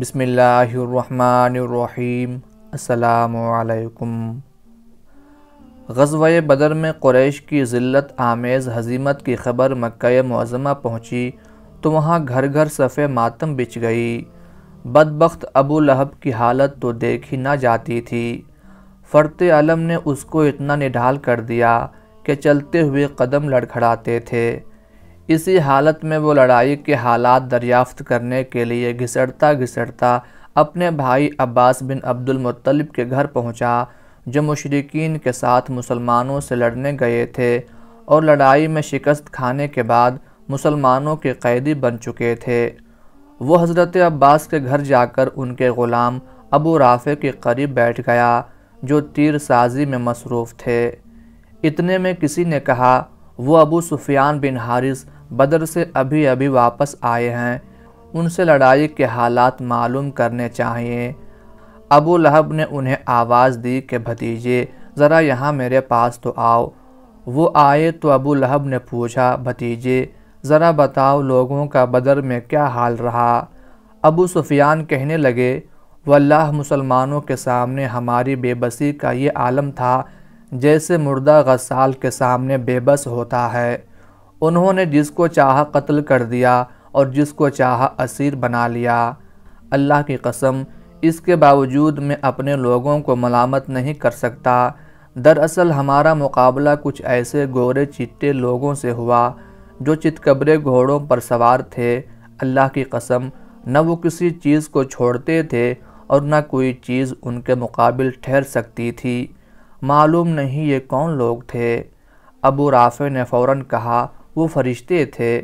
बिसमीम अल्लाम बदर में क्रैश की ज़िल्त आमेज़ हजीमत की खबर मक्का मज़मा पहुँची तो वहाँ घर घर सफ़े मातम बिछ गई बदबख्त अबू लहब की हालत तो देखी ना जाती थी फ़र्त आलम ने उसको इतना निढाल कर दिया कि चलते हुए कदम लड़खड़ाते थे इसी हालत में वो लड़ाई के हालात दरियाफ्त करने के लिए घिसड़ता घिसड़ता अपने भाई अब्बास बिन अब्दुल मुत्तलिब के घर पहुंचा जो मुशरकिन के साथ मुसलमानों से लड़ने गए थे और लड़ाई में शिकस्त खाने के बाद मुसलमानों के कैदी बन चुके थे वो हज़रत अब्बास के घर जाकर उनके ग़ुलाम अबू राफ़े के करीब बैठ गया जो तीर साजी में मसरूफ़ थे इतने में किसी ने कहा वो अबू सुफियान बिन हारिस बदर से अभी अभी वापस आए हैं उनसे लड़ाई के हालात मालूम करने चाहिए अबू लहब ने उन्हें आवाज़ दी कि भतीजे ज़रा यहाँ मेरे पास तो आओ वो आए तो अबू लहब ने पूछा भतीजे ज़रा बताओ लोगों का बदर में क्या हाल रहा अबू सुफियान कहने लगे वल्लाह मुसलमानों के सामने हमारी बेबसी का ये आलम था जैसे मुर्दा गसाल के सामने बेबस होता है उन्होंने जिसको चाहा कत्ल कर दिया और जिसको चाहा असीर बना लिया अल्लाह की कसम इसके बावजूद मैं अपने लोगों को मलामत नहीं कर सकता दरअसल हमारा मुकाबला कुछ ऐसे गोरे चिट्टे लोगों से हुआ जो चितकबरे घोड़ों पर सवार थे अल्लाह की कसम न वो किसी चीज़ को छोड़ते थे और न कोई चीज़ उनके मुकाबिल ठहर सकती थी मालूम नहीं ये कौन लोग थे अबू राफे ने फ़ौर कहा वो फरिश्ते थे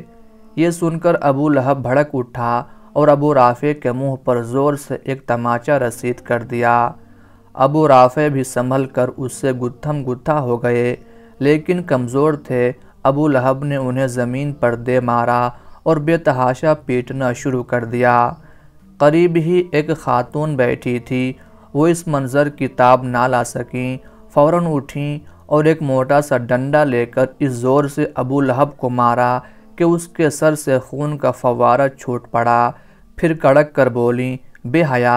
ये सुनकर अबू लहब भड़क उठा और अबू राफे के मुंह पर ज़ोर से एक तमाचा रसीद कर दिया अबू राफे भी संभल कर उससे गुत्थम गुत्था हो गए लेकिन कमज़ोर थे अबू लहब ने उन्हें ज़मीन पर दे मारा और बेतहाशा पीटना शुरू कर दिया करीब ही एक खातून बैठी थी वो इस मंज़र की ताब ना ला सकें फौरन उठी और एक मोटा सा डंडा लेकर इस जोर से अबू लहब को मारा कि उसके सर से खून का फवारा छूट पड़ा फिर कड़क कर बोली बेहया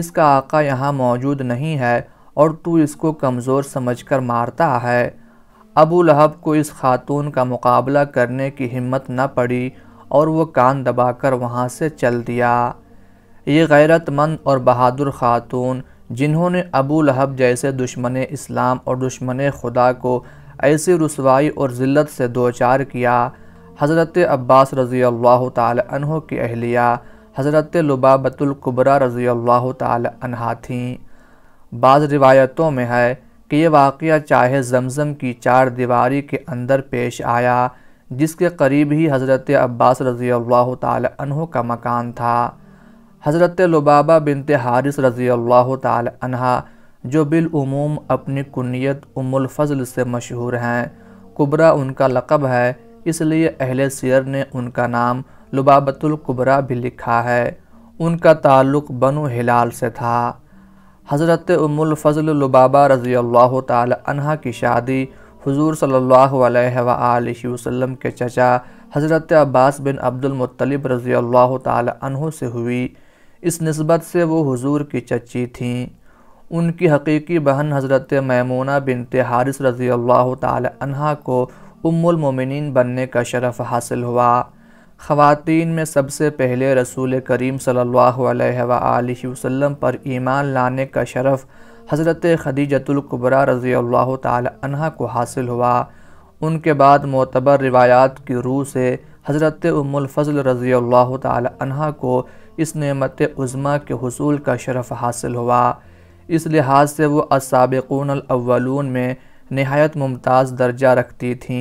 इसका आका यहाँ मौजूद नहीं है और तू इसको कमज़ोर समझकर मारता है अबू लहब को इस खातून का मुकाबला करने की हिम्मत न पड़ी और वो कान दबाकर वहाँ से चल दिया ये गैरतमंद और बहादुर खातून जिन्होंने अबू लहब जैसे दुश्मन इस्लाम और दुश्मन खुदा को ऐसी रसवाई और ज़िल्त से दो चार किया हज़रत अब्बास रज़ी अल्लाह तहों की अहलिया हज़रत लुबाबतुल्कुबरा रज़ी अल्लाह तहा थीं बाज़ रिवायतों में है कि यह वाक़ चाहे जमज़म की चार दीवारी के अंदर पेश आया जिसके करीब ही हज़रत अब्बास रज़ी अल्लाह तहों का मकान था हज़रत लुबाबा बिनते हारिस रज़ी अल्लाह तहा जो बिलूम अपनी कुनीत उमुलफ़ल से मशहूर हैं कुबरा उनका लकब है इसलिए अहल सियर ने उनका नाम लुबाबतुल्कुबरा भी लिखा है उनका ताल्लुक़ बनु हिलाल से था हज़रत उमुलफ़ल लुबाबा रज़ी अल्लाह तहा की शादी हजूर सल्ला वसम के चचा हज़रत अब्बास बिन अब्दुलमतलब रज़ी अल्लाह तहों से हुई इस नस्बत से वो हुजूर की चची थीं उनकी हकीकी बहन हज़रत मैमूना बिनते हारिस रज़ी अल्लाह तहा को उम्मिन बनने का शरफ़ हासिल हुआ ख़वातीन में सबसे पहले रसूल करीम सल्ला वसम पर ईमान लाने का शरफ़ हज़रत खदीजतुल्कुबरा रज़ी अल्लाह तहा को हासिल हुआ उनके बाद मोतबर रिवायात की रूह से हज़रत उमुलफ़ल रज़ी अल्लाह तहा को इस नमत उज़मा के हसूल का शरफ़ हासिल हुआ इस लिहाज से वो असाबिकून में नहायत मुमताज़ दर्जा रखती थी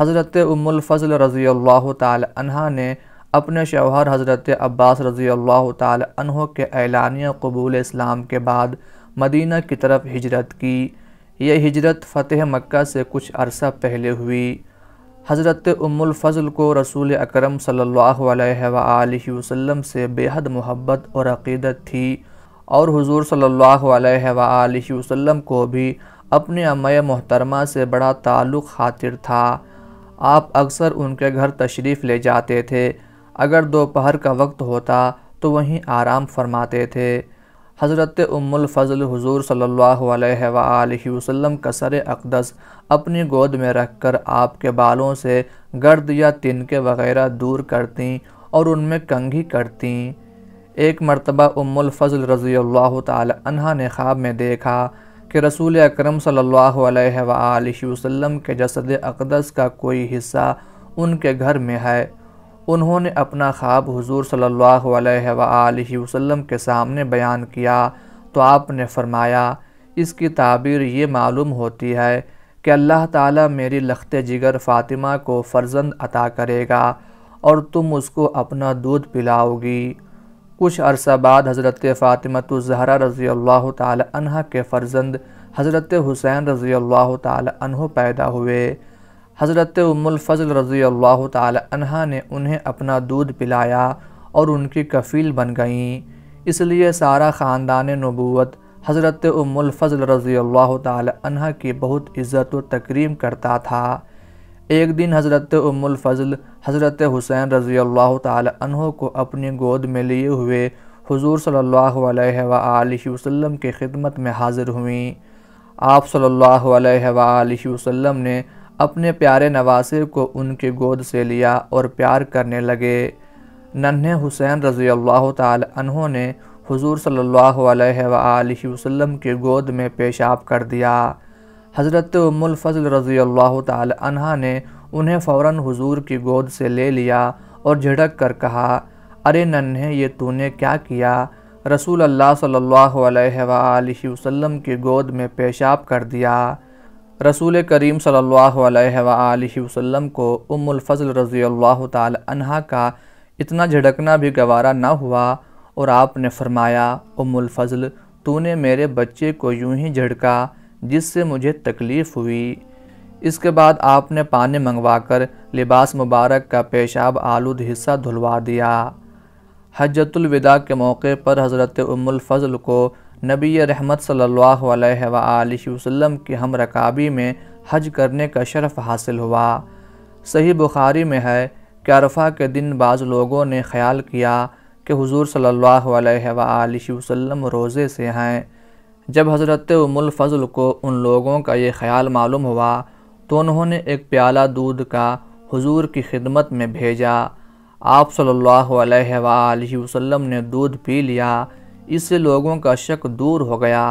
हज़रत उमुलफ़ल रज़ी अल्लाह तह ने अपने शौहर हज़रत अब्बास रज़ी अल्लाह के एलानिया कबूल इस्लाम के बाद मदीना की तरफ हिजरत की यह हिजरत फ़तेह मक्का से कुछ अरसा पहले हुई हज़रत उम्मुल फ़ज़ल को रसूल अकरम सल्लल्लाहु अलैहि वसल्लम से बेहद मोहब्बत और अकीदत थी और हुजूर सल्लल्लाहु अलैहि वसल्लम को भी अपने अम्मा मोहतरमा से बड़ा ताल्लुक़ खातिर था आप अक्सर उनके घर तशरीफ़ ले जाते थे अगर दोपहर का वक्त होता तो वहीं आराम फरमाते थे हज़रत उमुल फ़ज़ल हुजूर सल्लल्लाहु अलैहि वसल्लम का सर अकदस अपनी गोद में रखकर आपके बालों से गर्द या तिनके वगैरह दूर करती और उनमें कंघी करती एक मरतबा उमुल फ़ज़ल रज़ी अल्लाह ने ख्वाब में देखा कि रसूल अकरम सल्लल्लाहु अलैहि वसल्लम के जसद अकदस का कोई हिस्सा उनके घर में है उन्होंने अपना ख्वाब हुजूर सल्लल्लाहु अलैहि वसल्लम के सामने बयान किया तो आपने फरमाया इसकी ताबीर ये मालूम होती है कि अल्लाह ताला मेरी लख्त जिगर फ़ातिमा को फ़र्जंद अता करेगा और तुम उसको अपना दूध पिलाओगी कुछ अरसा बाद हज़रत फ़ातिमा ज़हरा रज़ी अल्लाह तह के फ़र्जंद हज़रत हुसैन रज़ी अल्लाह तह पैदा हुए हज़रत उम्मुलफ़ल रज़ी अल्लाह तहा ने उन्हें अपना दूध पिलाया और उनकी कफ़ील बन गईं इसलिए सारा ख़ानदान नबूत हज़रत उम्मुलफ़ल रज़ी अल्लाह तहा की बहुत इज़्ज़त व तक्रीम करता था एक दिन हज़रत उम्मुलफ़ल हज़रत हुसैन रज़ी अल्लाह तहों को अपनी गोद में लिए हुए हुजूर सल्लल्लाहु अलैहि सल्ला वसल्लम की खिदमत में हाज़िर हुई आप सल्लल्लाहु अलैहि वसल्लम ने अपने प्यारे नवासे को उनकी गोद से लिया और प्यार करने लगे नन्हे हुसैन रज़ी अल्लाह तहों ने हुजूर सल्लल्लाहु अलैहि वसल्लम की गोद में पेशाब कर दिया हज़रत उमुलफ़ल रज़ी अल्लाह तहा ने उन्हें फ़ौर हुजूर की गोद से ले लिया और झिड़क कर कहा अरे नन्हे ये तूने क्या किया रसूल अल्लाह सल्लल्लाहु अलैहि वसल्लम की गोद में पेशाब कर दिया रसूल करीम सल्लल्लाहु अलैहि वसल्लम को उम्मुलफ़ल रज़ी अल्लाह तहा का इतना झड़कना भी गवारा ना हुआ और आपने फरमाया उम्मुलफ़ल तूने मेरे बच्चे को यूं ही झड़का जिससे मुझे तकलीफ़ हुई इसके बाद आपने पानी मंगवाकर लिबास मुबारक का पेशाब आलूद हिस्सा धुलवा दिया हजतुलविदा के मौके पर हज़रत उम्मुलफ़ल को नबी रहमत सल्लल्लाहु वसल्लम की हम रकाबी में हज करने का शरफ़ हासिल हुआ सही बुखारी में है कि अरफा के दिन बाज़ लोगों ने ख्याल किया कि हुजूर सल्लल्लाहु अलैहि वसल्लम रोज़े से हैं जब हज़रत उमुल फ़ज़ल को उन लोगों का ये ख्याल मालूम हुआ तो उन्होंने एक प्याला दूध का हुजूर की खिदमत में भेजा आप सल्ला वसम ने दूध पी लिया इससे लोगों का शक दूर हो गया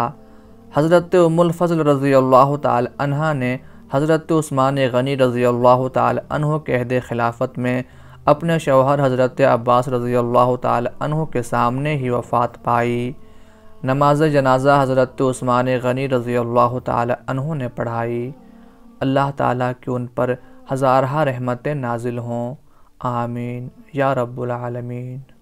हज़रत उमुलफ़ल रज़ी अल्लाह तह ने हज़रत उस्मान गनी रज़ी अल्लाह तह कहद खिलाफत में अपने शौहर हज़रत अब्बास रज़ी अल्लाह तह के सामने ही वफ़ात पाई नमाज जनाजा हज़रत उस्मान गनी रज़ी अल्लाह तह ने पढ़ाई अल्लाह ताला की उन पर हज़ारहा रहमतें नाजिल हों आमीन या रब्बुल रबालमीन